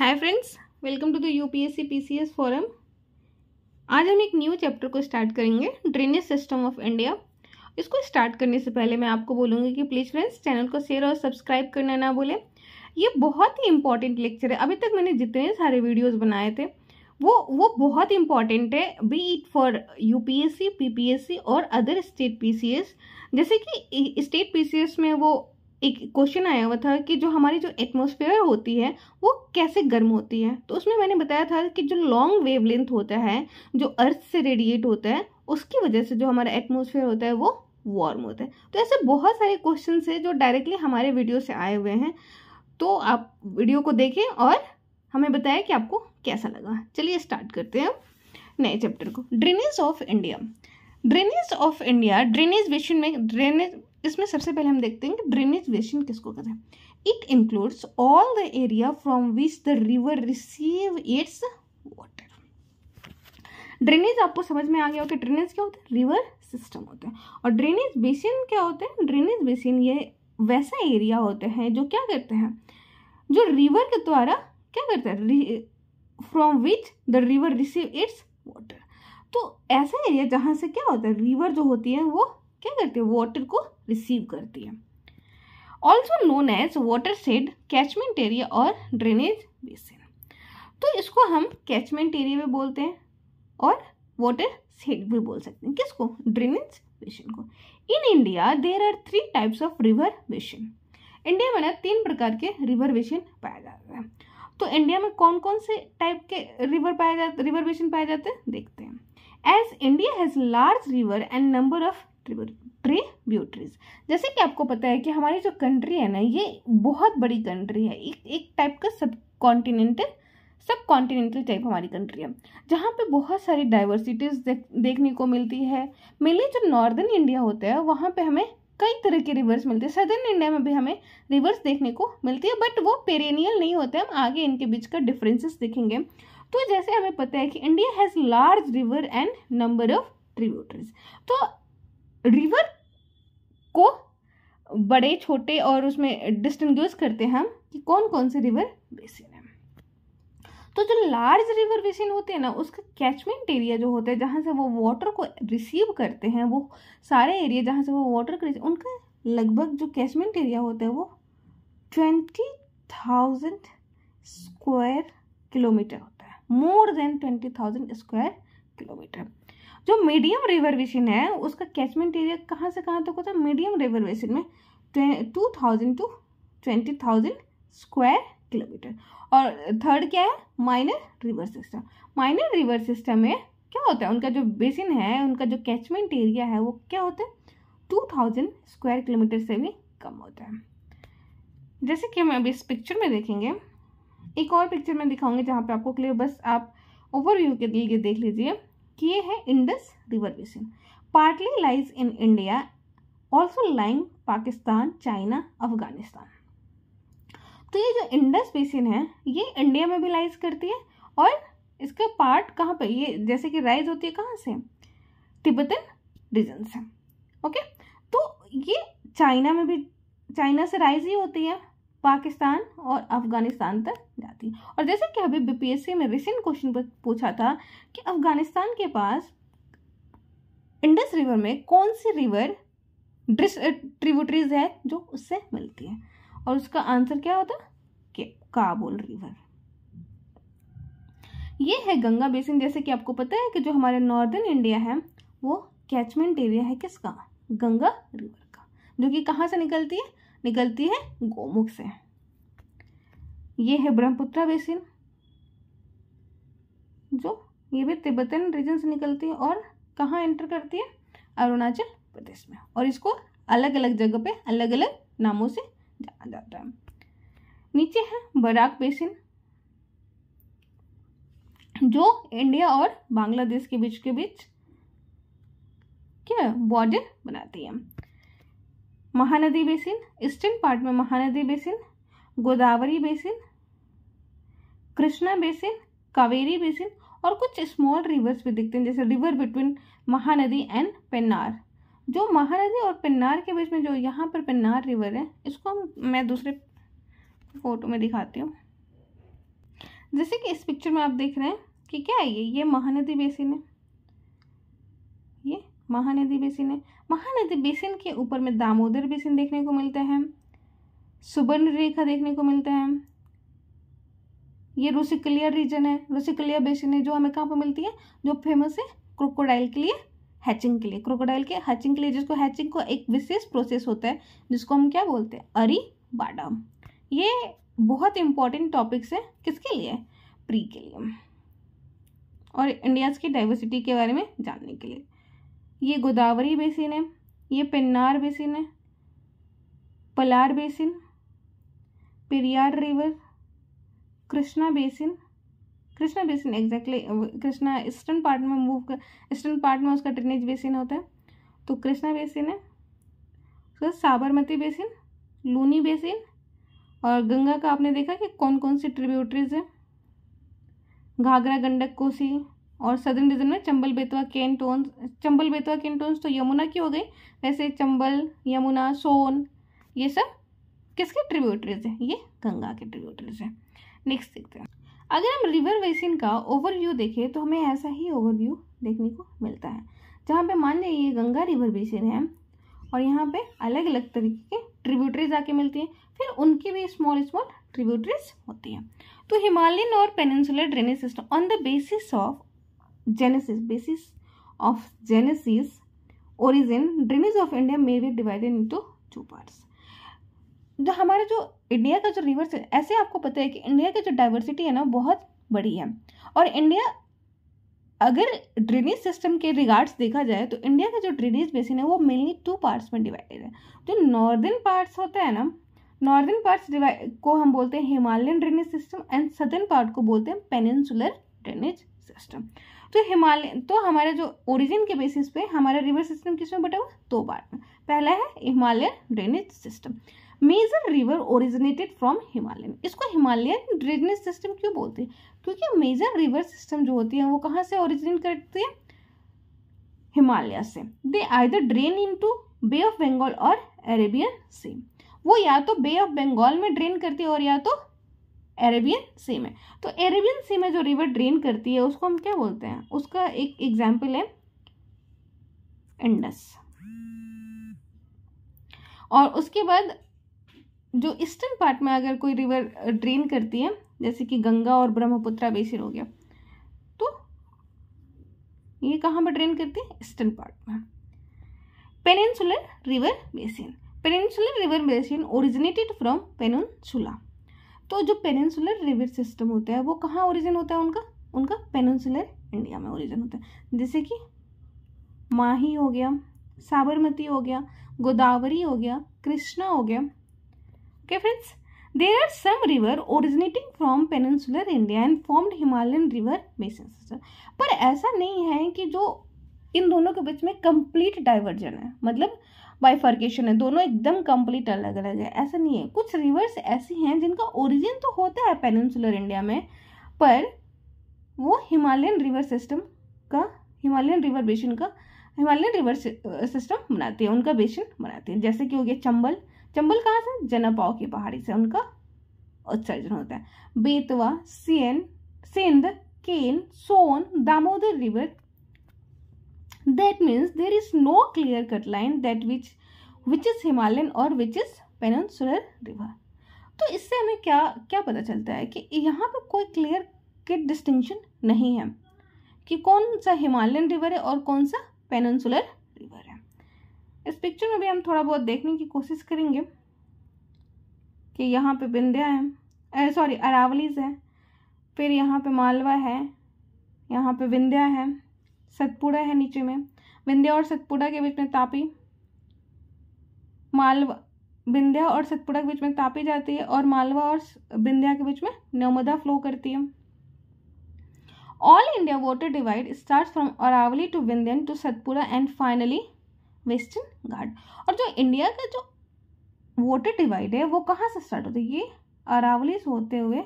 Hi friends welcome to the UPSC PCS forum आज हम एक न्यू चैप्टर को स्टार्ट करेंगे ड्रेनेज सिस्टम ऑफ इंडिया इसको स्टार्ट करने से पहले मैं आपको बोलूँगी कि प्लीज़ फ्रेंड्स चैनल को शेयर और सब्सक्राइब करना ना भूलें ये बहुत ही इंपॉर्टेंट लेक्चर है अभी तक मैंने जितने सारे वीडियोज़ बनाए थे वो वो बहुत इंपॉर्टेंट है be it for U P और अदर स्टेट पी जैसे कि स्टेट पी में वो एक क्वेश्चन आया हुआ था कि जो हमारी जो एटमोसफेयर होती है वो कैसे गर्म होती है तो उसमें मैंने बताया था कि जो लॉन्ग वेवलेंथ होता है जो अर्थ से रेडिएट होता है उसकी वजह से जो हमारा एटमोसफेयर होता है वो वार्म होता है तो ऐसे बहुत सारे क्वेश्चन है जो डायरेक्टली हमारे वीडियो से आए हुए हैं तो आप वीडियो को देखें और हमें बताएं कि आपको कैसा लगा चलिए स्टार्ट करते हैं नए चैप्टर को drainage of India drainage of India drainage basin में ड्रेनेज इसमें सबसे पहले हम देखते हैं कि ड्रेनेज बेसिन किसको कहते हैं it includes all the area from which the river receive its water drainage आपको समझ में आ गया हो कि ड्रेनेज क्या होता है रिवर सिस्टम होता है और ड्रेनेज बेसिन क्या होते हैं ड्रेनेज बेसिन ये वैसा एरिया होते हैं जो क्या करते हैं जो रिवर के द्वारा क्या करते हैं from which the river receive its water तो ऐसा एरिया जहाँ से क्या होता है रिवर जो होती है वो क्या करती है वाटर को रिसीव करती है also known as watershed catchment area और ड्रेनेज बेसिन तो इसको हम कैचमेंट एरिया भी बोलते हैं और वाटर सेड भी बोल सकते हैं किसको ड्रेनेज बेसिन को in India there are three types of river basin India में ना तीन प्रकार के रिवर बेसिन पाया जाता है तो इंडिया में कौन कौन से टाइप के रिवर पाए जाते रिवर बेसिन तो पाए जाते हैं देखते हैं as India has large river and number of tributaries जैसे कि आपको पता है कि हमारी जो कंट्री है ना ये बहुत बड़ी कंट्री है एक एक टाइप का सब कॉन्टिनेंटल सब कॉन्टिनेंटल टाइप हमारी कंट्री है जहाँ पे बहुत सारी डाइवर्सिटीज़ देखने को मिलती है मेनली जो नॉर्दर्न इंडिया होता है वहाँ पे हमें कई तरह के रिवर्स मिलते हैं सदर्न इंडिया में भी हमें रिवर्स देखने को मिलती है बट वो पेरेनियल नहीं होते हम आगे इनके बीच का डिफरेंसेस देखेंगे तो जैसे हमें पता है कि India has large river and number of tributaries तो रिवर को बड़े छोटे और उसमें डिस्टिंग्विश करते हैं हम कि कौन कौन से रिवर बेसिन है तो जो लार्ज रिवर बेसिन होते हैं ना उसका कैचमेंट एरिया जो होता है जहाँ से वो वाटर को रिसीव करते हैं वो सारे एरिया जहाँ से वो वाटर उनका लगभग जो कैचमेंट एरिया होता है वो ट्वेंटी थाउजेंड स्क्वायर किलोमीटर होता है more than twenty thousand square kilometre जो मीडियम रिवर बेसिन है उसका कैचमेंट एरिया कहाँ से कहाँ तक होता है मीडियम रिवर बेसिन में two thousand to twenty thousand square kilometre और थर्ड क्या है minor river system minor river system में क्या होता है उनका जो बेसिन है उनका जो कैचमेंट एरिया है वो क्या होता है टू थाउजेंड स्क्वायर किलोमीटर से भी कम होता है जैसे कि हम अभी इस पिक्चर में देखेंगे एक और पिक्चर में दिखाऊंगी जहाँ पे आपको क्लियर बस आप ओवरव्यू के लिए देख लीजिए किए हैं Indus river basin partly lies in India also lying Pakistan China Afghanistan तो ये जो इंडस बेसिन है ये इंडिया में भी लाइज करती है और इसके पार्ट कहाँ पे ये जैसे कि राइज होती है कहाँ से तिब्बतन रीजन से ओके तो ये चाइना में भी चाइना से राइज ही होती है पाकिस्तान और अफगानिस्तान तक जाती और जैसे कि अभी बीपीएससी में रिसेंट क्वेश्चन पूछा था कि अफगानिस्तान के पास इंडस रिवर में कौन सी रिवर ट्रिब्यूटरीज है जो उससे मिलती है और उसका आंसर क्या होता कि काबुल रिवर ये है गंगा बेसिन जैसे कि आपको पता है कि जो हमारे नॉर्दर्न इंडिया है वो कैचमेंट एरिया है किसका गंगा रिवर का जो कि कहाँ से निकलती है निकलती है गोमुख से ये है ब्रह्मपुत्रा बेसिन जो ये भी तिब्बतन रीजन से निकलती है और कहाँ एंटर करती है अरुणाचल प्रदेश में और इसको अलग अलग जगह पे अलग अलग नामों से जाना जाता है नीचे है बराक बेसिन जो इंडिया और बांग्लादेश के बीच के बीच क्या बॉर्डर बनाती है महानदी बेसिन ईस्टर्न पार्ट में Mahanadi basin Godavari basin Krishna basin Kaveri basin और कुछ स्मॉल रिवर्स भी दिखते हैं जैसे river between Mahanadi and Pennar जो महानदी और पेन्नार के बीच में जो यहाँ पर पेन्नार रिवर है इसको मैं दूसरे फोटो में दिखाती हूँ जैसे कि इस पिक्चर में आप देख रहे हैं कि क्या है ये ये महानदी बेसिन है महानदी बेसिन है महानदी बेसिन के ऊपर में दामोदर बेसिन देखने को मिलता है सुबर्ण रेखा देखने को मिलता है ये रूसिकलिया रीजन है रूसिकलिया बेसिन है जो हमें कहाँ पर मिलती है जो फेमस है क्रोकोडाइल के लिए हैचिंग के लिए क्रोकोडाइल के हैचिंग के लिए जिसको हैचिंग को एक विशेष प्रोसेस होता है जिसको हम क्या बोलते हैं अरी बाडा ये बहुत इंपॉर्टेंट टॉपिक्स है किसके लिए प्री के लिए और इंडियाज़ की डाइवर्सिटी के बारे में जानने के लिए ये गोदावरी बेसिन है ये पिन्नार बेसिन है Palar basin Periyar river Krishna basin Krishna basin exactly Krishna eastern part में मूव कर ईस्टर्न पार्ट में उसका ड्रेनेज बेसिन होता है तो कृष्णा बेसिन है उसका साबरमती बेसिन लूनी बेसिन और गंगा का आपने देखा कि कौन कौन सी ट्रिब्यूटरीज है घाघरा गंडक कोसी और सदर्न रीजन में चंबल बेतवा टोन्स चंबल बेतवा कैंटोन्स तो यमुना की हो गई वैसे चंबल यमुना सोन ये सब किसके ट्रिब्यूटरीज हैं ये गंगा के ट्रिब्यूटरीज हैं नेक्स्ट देखते हैं अगर हम रिवर बेसिन का ओवरव्यू देखें तो हमें ऐसा ही ओवरव्यू देखने को मिलता है जहाँ पे मान लें ये गंगा रिवर बेसिन है और यहाँ पे अलग अलग तरीके के ट्रिब्यूटरीज आके मिलती हैं फिर उनकी भी स्मॉल स्मॉल ट्रिब्यूटरीज होती हैं तो हिमालयन और peninsular drainage system on the basis of genesis basis of jealousies origin drainage of India may be divided in two part जो हमारे जो इंडिया का जो रिवर्स है ऐसे आपको पता है कि इंडिया की जो डाइवर्सिटी है ना बहुत बड़ी है और इंडिया अगर ड्रेनेज सिस्टम के रिगार्ड्स देखा जाए तो इंडिया का जो ड्रेनेज बेसिन है वो मेनली टू पार्ट्स में डिवाइडेड है जो नॉर्दर्न पार्ट्स होता है ना नॉर्दर्न पार्ट्स को हम बोलते हैं Himalayan drainage system and southern part को बोलते हैं पेनिनसुलर ड्रेनेज सिस्टम तो हिमालय तो हमारा जो ओरिजिन के बेसिस पे हमारा रिवर सिस्टम किस में बटा हुआ दो बार पहला है Himalaya drainage system major river originated from Himalayan इसको हिमालयन ड्रेनेज सिस्टम क्यों बोलते हैं क्योंकि मेजर रिवर सिस्टम जो होती है वो कहाँ से ओरिजिनेट करती है हिमालय से they either drain into Bay of Bengal और अरेबियन सी वो या तो बे ऑफ बंगाल में ड्रेन करती है और या तो अरेबियन सी में तो अरेबियन सी में जो रिवर ड्रेन करती है उसको हम क्या बोलते हैं उसका एक एग्जाम्पल है इंडस और उसके बाद जो ईस्टर्न पार्ट में अगर कोई रिवर ड्रेन करती है जैसे कि गंगा और ब्रह्मपुत्रा बेसिन हो गया तो ये कहाँ पर ड्रेन करती है ईस्टर्न पार्ट में peninsular river basin peninsular river basin originated from peninsula तो जो पेनिनसुलर रिवर सिस्टम होता है वो कहाँ ओरिजिन होता है उनका उनका पेनिनसुलर इंडिया में ओरिजिन होता है जैसे कि माही हो गया साबरमती हो गया गोदावरी हो गया कृष्णा हो गया okay friends there are some river originating from peninsular India and formed Himalayan river basin system पर ऐसा नहीं है कि जो इन दोनों के बीच में कंप्लीट डाइवर्जन है मतलब बाइफर्केशन है दोनों एकदम कंप्लीट अलग अलग है ऐसा नहीं है कुछ रिवर्स ऐसे हैं जिनका ओरिजिन तो होता है पेनिनसुलर इंडिया में पर वो हिमालयन रिवर सिस्टम का हिमालयन रिवर बेसिन का हिमालयन रिवर सिस्टम बनाते हैं उनका बेसिन बनाते हैं जैसे कि हो गया चंबल चंबल कहाँ से जनापाव की पहाड़ी से उनका उत्सर्जन होता है बेतवा सेन Sindh Ken Son Damodar river that means there is no clear cut line that which which is Himalayan और विच इज़ पेनसुलर रिवर तो इससे हमें क्या क्या पता चलता है कि यहाँ पर कोई क्लियर कट डिस्टिंक्शन नहीं है कि कौन सा हिमालयन रिवर है और कौन सा पेनसुलर रिवर है इस पिक्चर में भी हम थोड़ा बहुत देखने की कोशिश करेंगे कि यहाँ पे बिंदिया है सॉरी अरावलीज है फिर यहाँ पे मालवा है यहाँ पे विंध्या है सतपुड़ा है नीचे में विंध्या और सतपुड़ा के बीच में तापी मालवा विंध्या और सतपुड़ा के बीच में तापी जाती है और मालवा और विंध्या के बीच में नर्मदा फ्लो करती है all India water divide start from Aravalli to Vindhyan to Satpura and finally Western Ghat और जो इंडिया का जो वाटर डिवाइड है वो कहाँ से स्टार्ट होता है ये अरावली से होते हुए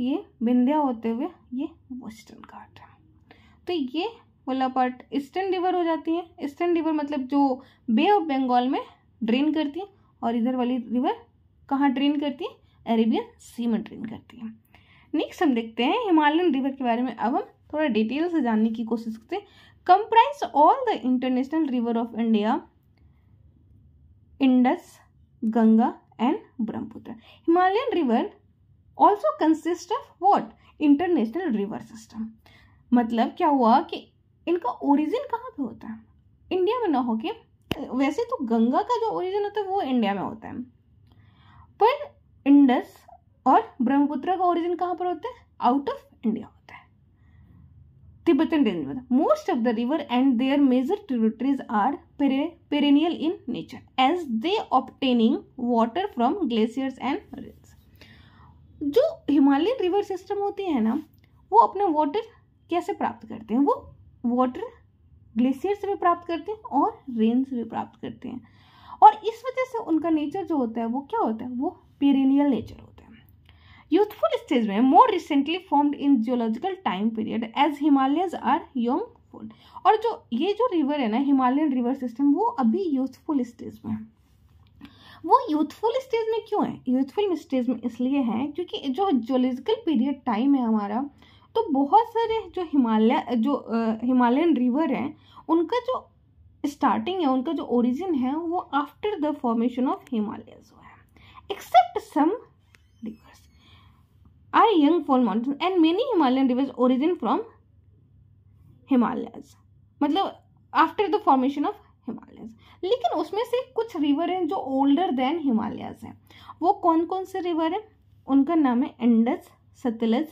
ये विंध्या होते हुए ये वेस्टर्न घाट है तो ये कोलापट ईस्टर्न रिवर हो जाती है ईस्टर्न रिवर मतलब जो बे ऑफ बंगाल में ड्रेन करती है और इधर वाली रिवर कहाँ ड्रेन करती है अरेबियन सी में ड्रेन करती है नेक्स्ट हम देखते हैं हिमालयन रिवर के बारे में अब हम थोड़ा डिटेल से जानने की कोशिश करते हैं comprise all the international river of India Indus Ganga and Brahmaputra Himalayan river also consist of what international river system मतलब क्या हुआ कि इनका ओरिजिन कहाँ पे होता है इंडिया में ना होके वैसे तो गंगा का जो ओरिजिन होता है वो इंडिया में होता है पर इंडस और ब्रह्मपुत्र का ओरिजिन कहाँ पर होता है आउट ऑफ इंडिया होता है Tibetan range most of the river and their major territories are perennial in nature as they obtaining water from glaciers and rills जो हिमालयन रिवर सिस्टम होती है ना वो अपना वाटर कैसे प्राप्त करते हैं वो वाटर ग्लेशियर से भी प्राप्त करते हैं और रेन से भी प्राप्त करते हैं और इस वजह से उनका नेचर जो होता है वो क्या होता है वो पेरेनियल नेचर होता है यूथफुल स्टेज में more recently formed in geological time period as Himalayas are young fold और जो ये जो रिवर है ना हिमालयन रिवर सिस्टम वो अभी यूथफुल स्टेज में है वो यूथफुल स्टेज में क्यों है यूथफुल स्टेज में इसलिए है क्योंकि जो जियोलॉजिकल पीरियड टाइम है हमारा तो बहुत सारे जो हिमालय जो हिमालयन रिवर हैं उनका जो स्टार्टिंग है उनका जो ओरिजिन है वो after the formation of Himalaya हुआ है except some rivers are young fold mountain and many Himalayan rivers origin from Himalayas मतलब after the formation of Himalaya लेकिन उसमें से कुछ रिवर हैं जो ओल्डर देन हिमालयज हैं वो कौन कौन से रिवर हैं उनका नाम है इंडस सतलज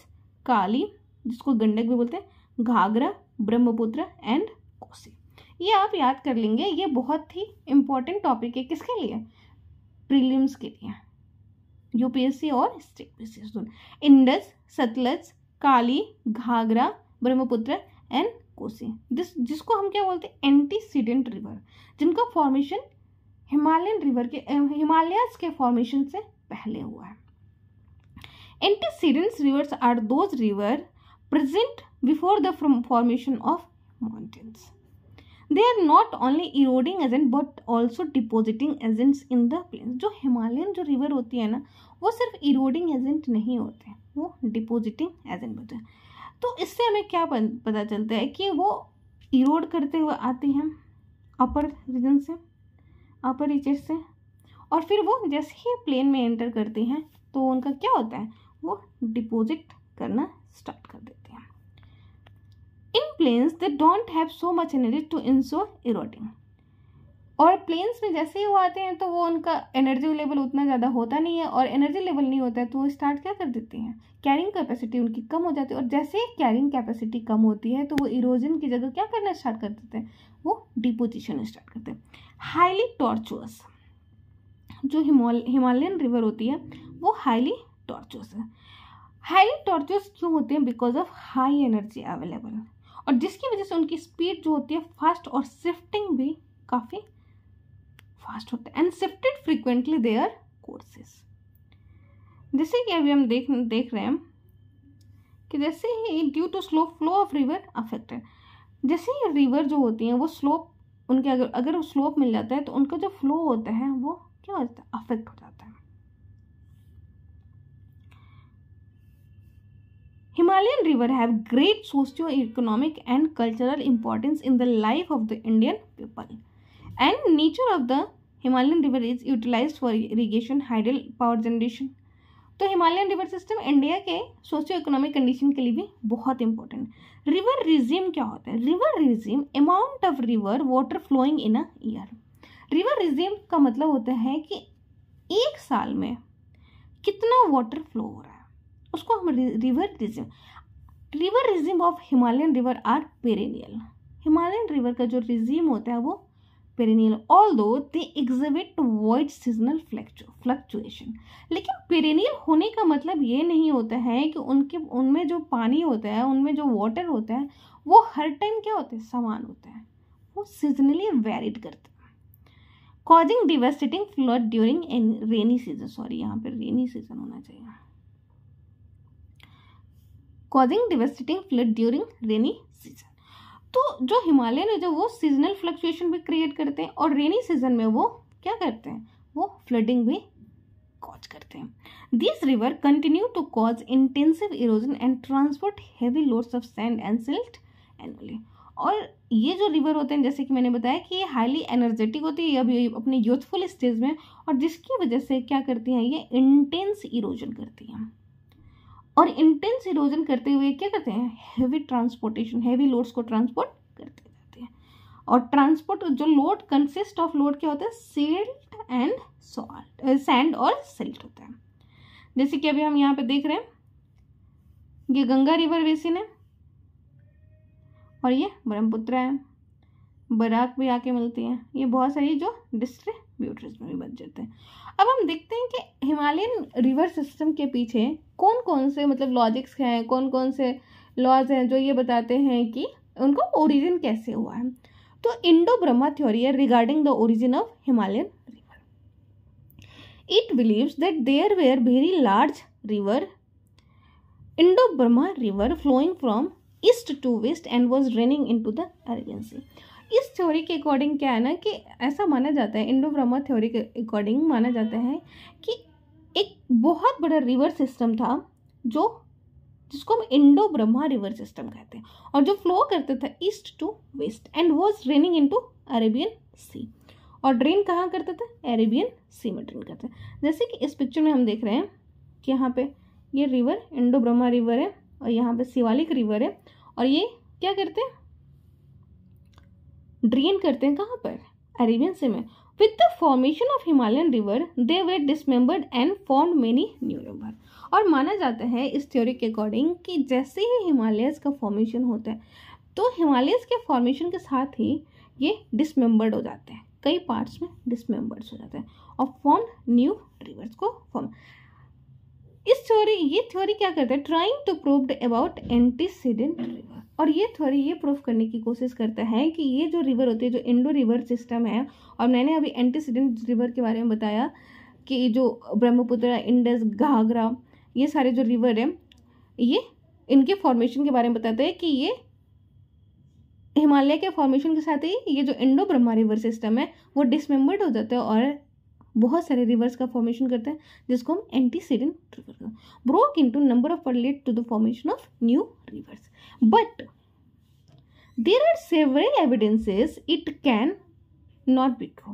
काली जिसको गंडक भी बोलते हैं घाघरा ब्रह्मपुत्र एंड कोसी ये आप याद कर लेंगे ये बहुत ही इम्पोर्टेंट टॉपिक है किसके लिए प्रीलिम्स के लिए यूपीएससी और स्टेट पीसीएस दोनों इंडस सतलज काली घाघरा ब्रह्मपुत्र एंड कोसी जिस जिसको हम क्या बोलते हैं एंटीसीडेंट रिवर जिनका फॉर्मेशन हिमालयन रिवर के हिमालयस के फॉर्मेशन से पहले हुआ है antecedents rivers are those river present before the formation of mountains. They are not only eroding agent but also depositing agents in the plains जो Himalayan जो river होती है ना वो सिर्फ इरोडिंग एजेंट नहीं होते वो डिपोजिटिंग एजेंट होते हैं तो इससे हमें क्या पता चलता है कि वो इरोड करते हुए आते हैं अपर रीजन से अपर रीजन से और फिर वो जैसे ही प्लेन में एंटर करती हैं तो उनका क्या होता है वो डिपोजिट करना स्टार्ट कर देते हैं in plains they don't have so much energy to इंसोर इरोडिंग और प्लेन्स में जैसे ही वो आते हैं तो वो उनका एनर्जी लेवल उतना ज़्यादा होता नहीं है और एनर्जी लेवल नहीं होता है तो वो स्टार्ट क्या कर देते हैं कैरिंग कैपेसिटी उनकी कम हो जाती है और जैसे ही कैरिंग कैपेसिटी कम होती है तो वो इरोजन की जगह क्या करना स्टार्ट कर देते हैं वो डिपोजिशन स्टार्ट करते हैं हाईली टॉर्चुअस जो हिमालयन रिवर होती है वो हाईली टॉर्चुअस है हाईली टॉर्चर्स क्यों होते हैं because of high energy available और जिसकी वजह से उनकी स्पीड जो होती है फास्ट और शिफ्टिंग भी काफ़ी फास्ट होता है and shifted frequently their courses जैसे कि अभी हम देख देख रहे हैं कि जैसे ही due to slow flow of river affected जैसे ही रिवर जो होती हैं वो स्लोप उनके अगर अगर स्लोप मिल जाता है तो उनका जो फ्लो होता है वो क्या हो जाता है अफेक्ट हो जाता है Himalayan river have great socio economic and cultural importance in the life of the Indian people and nature of the Himalayan river is utilise for irrigation hydel power generation तो हिमालयन रिवर सिस्टम इंडिया के socio economic condition के लिए भी बहुत important river resume क्या होता है river regime amount of river water flowing in a year river regime का मतलब होता है कि एक साल में कितना वाटर फ्लो हो रहा है उसको हम river regime river regime of Himalayan river are perennial Himalayan river का जो रिजिम होता है वो perennial although they exhibit wide seasonal fluctuation लेकिन पेरेनियल होने का मतलब ये नहीं होता है कि उनके उनमें जो पानी होता है उनमें जो वाटर होता है वो हर टाइम क्या होता है समान होता है वो सीजनली वेरिड करते हैं causing devastating flood during rainy season sorry यहाँ पर रेनी सीजन होना चाहिए causing devastating flood during rainy season तो जो हिमालयन है जो वो सीजनल फ्लक्चुएशन भी क्रिएट करते हैं और रेनी सीजन में वो क्या करते हैं वो फ्लडिंग भी कॉज करते हैं this river continue to cause intensive erosion and transport heavy loads of sand and silt annually और ये जो रिवर होते हैं जैसे कि मैंने बताया कि ये हाईली एनर्जेटिक होती है अभी अपने यूथफुल स्टेज में और जिसकी वजह से क्या करती हैं ये इंटेंस इरोजन करती हैं और इंटेंस इरोजन करते हुए क्या करते हैं हैवी ट्रांसपोर्टेशन हैवी लोड्स को ट्रांसपोर्ट करते रहते हैं और ट्रांसपोर्ट जो लोड कंसिस्ट ऑफ लोड क्या होता है सिल्ट एंड सॉल्ट सैंड और सिल्ट होता है जैसे कि अभी हम यहाँ पे देख रहे हैं ये गंगा रिवर बेसिन है और ये ब्रह्मपुत्र है बराक भी आके मिलती है ये बहुत सारी जो डिस्ट्रिक्ट ब्यूटर्स में भी बच जाते हैं अब हम देखते हैं कि हिमालयन रिवर सिस्टम के पीछे कौन कौन से मतलब लॉजिक्स हैं कौन कौन से लॉज हैं जो ये बताते हैं कि उनका ओरिजिन कैसे हुआ है तो इंडो ब्रह्मा थ्योरी है regarding the origin of Himalayan river it believes that there were very large river Indo Brahma river flowing from east to west and was running into the अरेगन इस थ्योरी के according क्या है ना कि ऐसा माना जाता है इंडो ब्रह्मा थ्योरी के अकॉर्डिंग माना जाता है कि एक बहुत बड़ा रिवर सिस्टम था जो जिसको हम इंडो ब्रह्मा रिवर सिस्टम कहते हैं और जो फ्लो करता था east to west and was draining into Arabian Sea और ड्रेन कहाँ करता था अरेबियन सी में ड्रेन करता जैसे कि इस पिक्चर में हम देख रहे हैं कि यहाँ पे ये रिवर इंडो ब्रह्मा रिवर है और यहाँ पे शिवालिक रिवर है और ये क्या करते हैं ड्रेन करते हैं कहाँ पर अरेबियन से में with the formation of Himalayan river they were dismembered and form many new river और माना जाता है इस थ्योरी के अकॉर्डिंग कि जैसे ही हिमालयस का फॉर्मेशन होता है तो हिमालयस के फॉर्मेशन के साथ ही ये डिसमेंबर्ड हो जाते हैं कई पार्ट्स में डिसमेम्बर्स हो जाते हैं और फॉर्म न्यू रिवर्स को फॉर्म इस थ्योरी ये थ्योरी क्या करते हैं trying to prove about antecedent river और ये थोड़ी ये प्रूफ करने की कोशिश करता है कि ये जो रिवर होती है जो इंडो रिवर सिस्टम है और मैंने अभी एंटीसीडेंट रिवर के बारे में बताया कि जो ब्रह्मपुत्र इंडस घाघरा ये सारे जो रिवर हैं ये इनके फॉर्मेशन के बारे में बताते हैं कि ये हिमालय के फॉर्मेशन के साथ ही ये जो इंडो ब्रह्मा रिवर सिस्टम है वो डिसमेंबर्ड हो जाता है और बहुत सारे रिवर्स का फॉर्मेशन करता है जिसको हम एंटीसीडेंट रिवर कहते हैं ब्रोक इनटू नंबर ऑफ पर्लेट to the formation of new rivers but there are several evidences it can not be true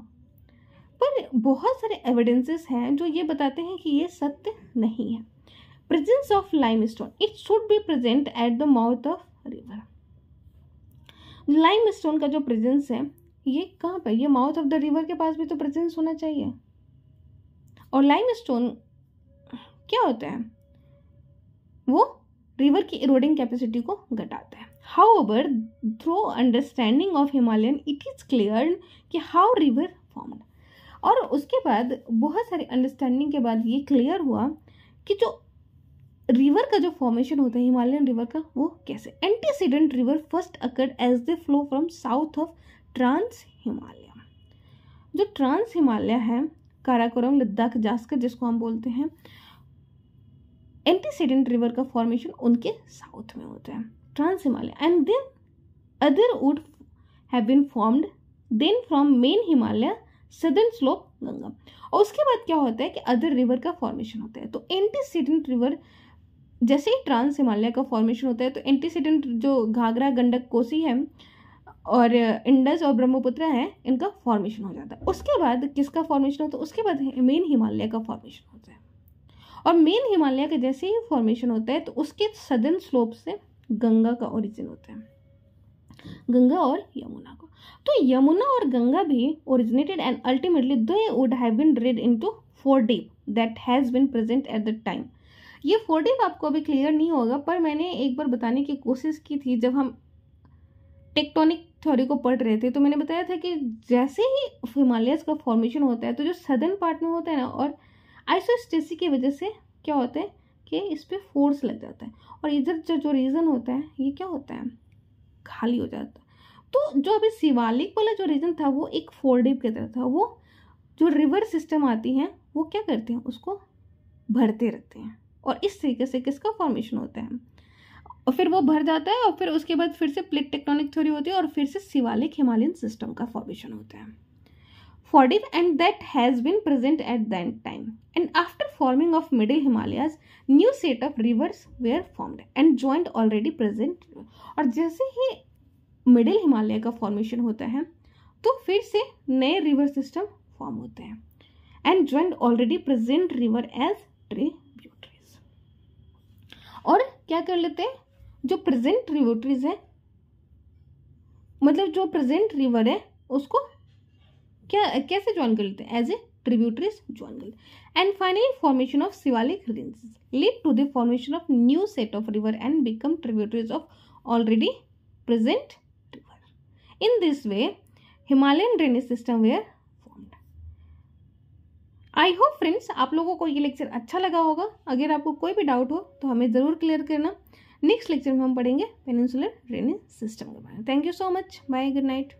पर बहुत सारे एविडेंसेस हैं जो ये बताते हैं कि ये सत्य नहीं है presence of limestone it should be present at the mouth of river limestone का जो प्रेजेंस है ये कहाँ पर ये माउथ ऑफ द रिवर के पास भी तो प्रेजेंस होना चाहिए और लाइम स्टोन क्या होता है वो रिवर की इरोडिंग कैपेसिटी को घटाता है how over throw understanding of Himalayan it is clear कि हाउ रिवर फॉर्म और उसके बाद बहुत सारे अंडरस्टैंडिंग के बाद ये क्लियर हुआ कि जो रिवर का जो फॉर्मेशन होता है हिमालयन रिवर का वो कैसे antecedent river first occurred as they flow from south of trans Himalaya जो ट्रांस हिमालय है काराकोरम लद्दाख जास्कर जिसको हम बोलते हैं एंटीसीडेंट रिवर का फॉर्मेशन उनके साउथ में होता है trans Himalaya and then other would have been formed then from main Himalaya southern slope Ganga और उसके बाद क्या होता है कि अदर रिवर का फॉर्मेशन होता है तो एंटीसीडेंट रिवर जैसे ही ट्रांस हिमालय का फॉर्मेशन होता है तो एंटीसीडेंट जो घाघरा गंडक कोसी है और इंडस और ब्रह्मपुत्र है इनका फॉर्मेशन हो जाता है उसके बाद किसका फॉर्मेशन होता है उसके बाद मेन हिमालय का फॉर्मेशन होता है और मेन हिमालय का जैसे ही फॉर्मेशन होता है तो उसके सदन स्लोप से गंगा का ओरिजिन होता है गंगा और यमुना का तो यमुना और गंगा भी originated and ultimately they would have been led to foredeep that has been present at the time ये फोर डीप आपको अभी क्लियर नहीं होगा पर मैंने एक बार बताने की कोशिश की थी जब हम टेक्टोनिक थ्योरी को पढ़ रहे थे तो मैंने बताया था कि जैसे ही हिमालयस का फॉर्मेशन होता है तो जो सदर्न पार्ट में होता है ना और आइसोस्टेसी की वजह से क्या होता है कि इस पर फोर्स लग जाता है और इधर जो जो रीज़न होता है ये क्या होता है खाली हो जाता है तो जो अभी शिवालिक वाला जो रीज़न था वो एक फोर्डिप की तरह था वो जो रिवर सिस्टम आती हैं वो क्या करते हैं उसको भरते रहते हैं और इस तरीके से किसका फॉर्मेशन होता है और फिर वो भर जाता है और फिर उसके बाद फिर से प्लेट टेक्टोनिक थ्योरी होती है और फिर से शिवालिक हिमालयन सिस्टम का फॉर्मेशन होता है foredeep and that has been present at that time and after forming of middle Himalayas new set of rivers were formed and joint already present और जैसे ही मिडिल हिमालय का फॉर्मेशन होता है तो फिर से नए रिवर सिस्टम फॉर्म होते हैं and joint already present river as tree और क्या कर लेते हैं जो प्रेजेंट रिवोटरीज है मतलब जो प्रेजेंट रिवर है उसको क्या कैसे ज्वाइन कर लेते हैं एज ए ट्रिब्यूटरीज ज्वाइन कर लेते and finally formation of Shivalik regencies lead to the formation of new set of river and become tributaries of already present river in this way Himalayan drainage system where I hope friends आप लोगों को ये lecture अच्छा लगा होगा अगर आपको कोई भी डाउट हो तो हमें ज़रूर क्लियर करना नेक्स्ट लेक्चर में हम पढ़ेंगे पेनिनसुलर ड्रेनेज सिस्टम के बारे में thank you so much bye good night